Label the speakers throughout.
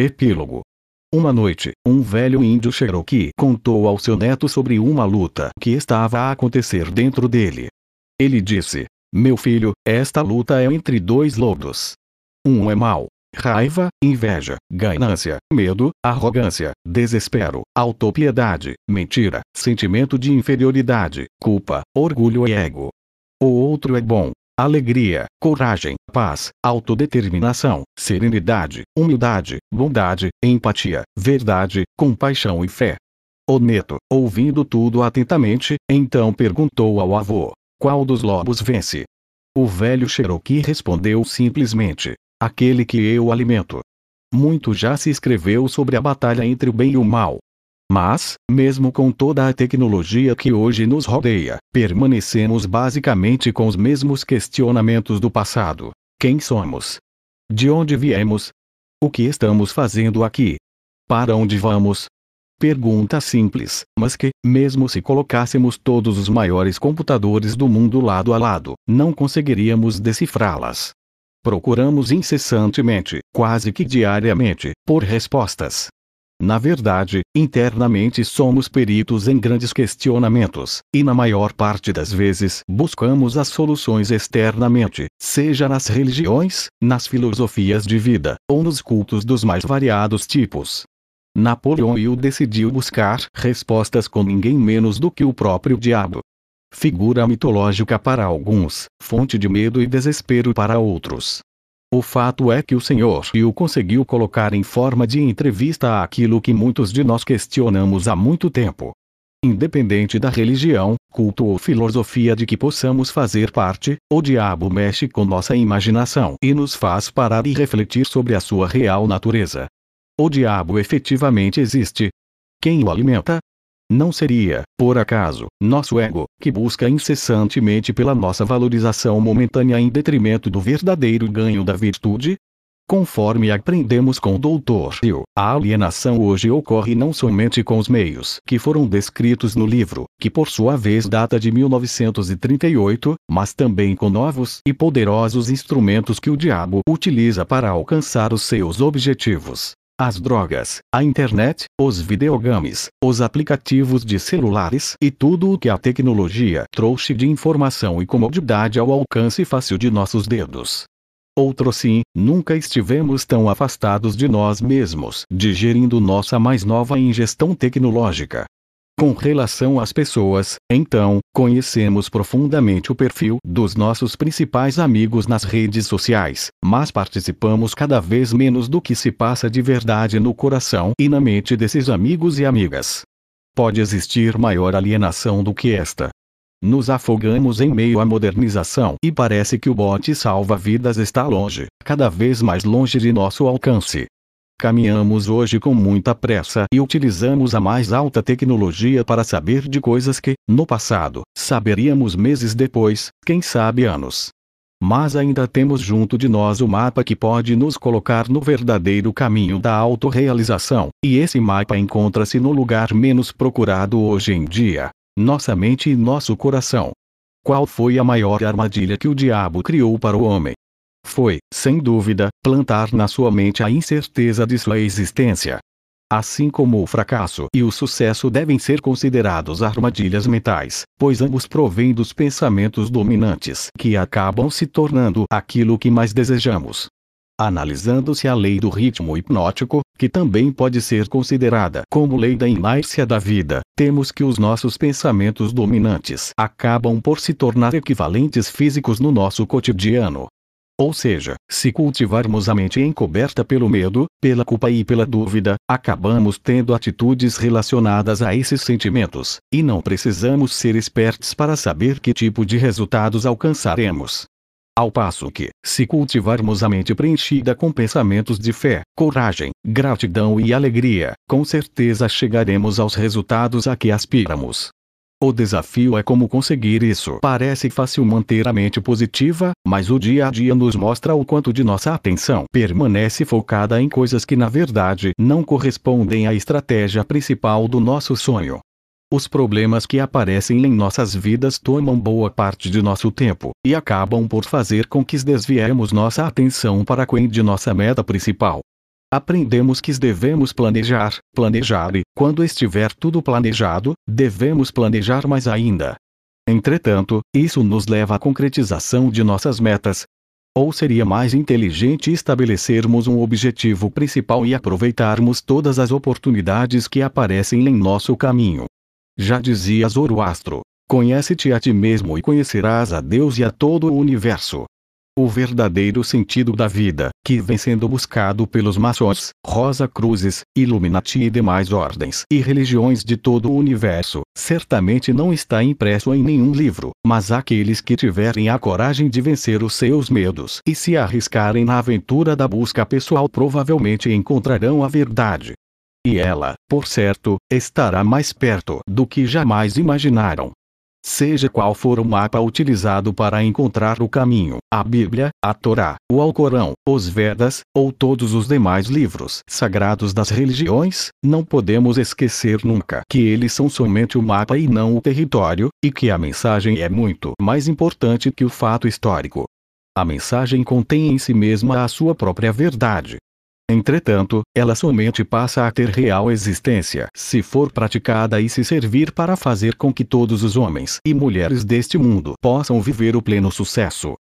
Speaker 1: Epílogo. Uma noite, um velho índio Cherokee contou ao seu neto sobre uma luta que estava a acontecer dentro dele. Ele disse: Meu filho, esta luta é entre dois lobos. Um é mau, raiva, inveja, ganância, medo, arrogância, desespero, autopiedade, mentira, sentimento de inferioridade, culpa, orgulho e ego. O outro é bom, alegria, coragem, paz, autodeterminação, serenidade, humildade, bondade, empatia, verdade, compaixão e fé. O neto, ouvindo tudo atentamente, então perguntou ao avô: Qual dos lobos vence? O velho Cherokee respondeu simplesmente: Aquele que eu alimento. Muito já se escreveu sobre a batalha entre o bem e o mal, mas, mesmo com toda a tecnologia que hoje nos rodeia, permanecemos basicamente com os mesmos questionamentos do passado. Quem somos? De onde viemos? O que estamos fazendo aqui? Para onde vamos? Pergunta simples, mas que, mesmo se colocássemos todos os maiores computadores do mundo lado a lado, não conseguiríamos decifrá-las. Procuramos incessantemente, quase que diariamente, por respostas, na verdade, internamente somos peritos em grandes questionamentos, e na maior parte das vezes buscamos as soluções externamente, seja nas religiões, nas filosofias de vida, ou nos cultos dos mais variados tipos. Napoleão Hill decidiu buscar respostas com ninguém menos do que o próprio diabo. Figura mitológica para alguns, fonte de medo e desespero para outros, o fato é que o Senhor o conseguiu colocar em forma de entrevista aquilo que muitos de nós questionamos há muito tempo. Independente da religião, culto ou filosofia de que possamos fazer parte, o diabo mexe com nossa imaginação e nos faz parar e refletir sobre a sua real natureza. O diabo efetivamente existe. Quem o alimenta, não seria, por acaso, nosso ego, que busca incessantemente pela nossa valorização momentânea em detrimento do verdadeiro ganho da virtude? Conforme aprendemos com o Dr. Hill, a alienação hoje ocorre não somente com os meios que foram descritos no livro, que por sua vez data de 1938, mas também com novos e poderosos instrumentos que o diabo utiliza para alcançar os seus objetivos as drogas, a internet, os videogames, os aplicativos de celulares e tudo o que a tecnologia trouxe de informação e comodidade ao alcance fácil de nossos dedos. Outro sim, nunca estivemos tão afastados de nós mesmos, digerindo nossa mais nova ingestão tecnológica, com relação às pessoas, então, conhecemos profundamente o perfil dos nossos principais amigos nas redes sociais, mas participamos cada vez menos do que se passa de verdade no coração e na mente desses amigos e amigas. Pode existir maior alienação do que esta. Nos afogamos em meio à modernização e parece que o bote salva-vidas está longe, cada vez mais longe de nosso alcance. Caminhamos hoje com muita pressa e utilizamos a mais alta tecnologia para saber de coisas que, no passado, saberíamos meses depois, quem sabe anos. Mas ainda temos junto de nós o mapa que pode nos colocar no verdadeiro caminho da autorrealização, e esse mapa encontra-se no lugar menos procurado hoje em dia: nossa mente e nosso coração. Qual foi a maior armadilha que o diabo criou para o homem? foi, sem dúvida, plantar na sua mente a incerteza de sua existência. Assim como o fracasso e o sucesso devem ser considerados armadilhas mentais, pois ambos provêm dos pensamentos dominantes que acabam se tornando aquilo que mais desejamos. Analisando-se a lei do ritmo hipnótico, que também pode ser considerada como lei da inércia da vida, temos que os nossos pensamentos dominantes acabam por se tornar equivalentes físicos no nosso cotidiano, ou seja, se cultivarmos a mente encoberta pelo medo, pela culpa e pela dúvida, acabamos tendo atitudes relacionadas a esses sentimentos, e não precisamos ser espertos para saber que tipo de resultados alcançaremos. Ao passo que, se cultivarmos a mente preenchida com pensamentos de fé, coragem, gratidão e alegria, com certeza chegaremos aos resultados a que aspiramos. O desafio é como conseguir isso. Parece fácil manter a mente positiva, mas o dia a dia nos mostra o quanto de nossa atenção permanece focada em coisas que na verdade não correspondem à estratégia principal do nosso sonho. Os problemas que aparecem em nossas vidas tomam boa parte de nosso tempo, e acabam por fazer com que desviemos nossa atenção para quem de nossa meta principal. Aprendemos que devemos planejar, planejar e, quando estiver tudo planejado, devemos planejar mais ainda. Entretanto, isso nos leva à concretização de nossas metas. Ou seria mais inteligente estabelecermos um objetivo principal e aproveitarmos todas as oportunidades que aparecem em nosso caminho? Já dizia Zoroastro: Conhece-te a ti mesmo e conhecerás a Deus e a todo o universo o verdadeiro sentido da vida, que vem sendo buscado pelos maçons, Rosa Cruzes, Illuminati e demais ordens e religiões de todo o universo, certamente não está impresso em nenhum livro, mas aqueles que tiverem a coragem de vencer os seus medos e se arriscarem na aventura da busca pessoal provavelmente encontrarão a verdade. E ela, por certo, estará mais perto do que jamais imaginaram. Seja qual for o mapa utilizado para encontrar o caminho, a Bíblia, a Torá, o Alcorão, os Vedas, ou todos os demais livros sagrados das religiões, não podemos esquecer nunca que eles são somente o mapa e não o território, e que a mensagem é muito mais importante que o fato histórico. A mensagem contém em si mesma a sua própria verdade, Entretanto, ela somente passa a ter real existência se for praticada e se servir para fazer com que todos os homens e mulheres deste mundo possam viver o pleno sucesso.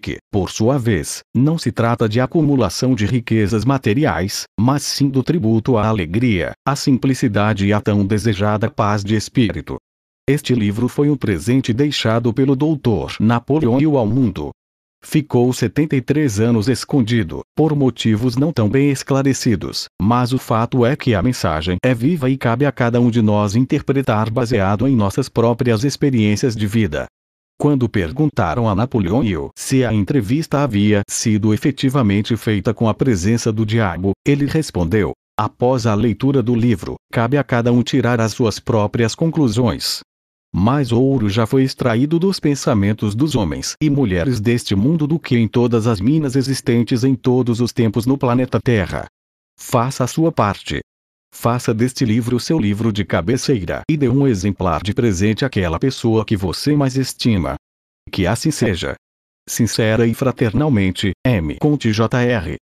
Speaker 1: Que, por sua vez, não se trata de acumulação de riquezas materiais, mas sim do tributo à alegria, à simplicidade e à tão desejada paz de espírito. Este livro foi um presente deixado pelo doutor Napoleão ao mundo, ficou 73 anos escondido, por motivos não tão bem esclarecidos, mas o fato é que a mensagem é viva e cabe a cada um de nós interpretar baseado em nossas próprias experiências de vida. Quando perguntaram a Napoleão Hill se a entrevista havia sido efetivamente feita com a presença do diabo, ele respondeu: Após a leitura do livro, cabe a cada um tirar as suas próprias conclusões mais ouro já foi extraído dos pensamentos dos homens e mulheres deste mundo do que em todas as minas existentes em todos os tempos no planeta Terra. Faça a sua parte. Faça deste livro seu livro de cabeceira e dê um exemplar de presente àquela pessoa que você mais estima. Que assim seja. Sincera e fraternalmente, M. Conte Jr.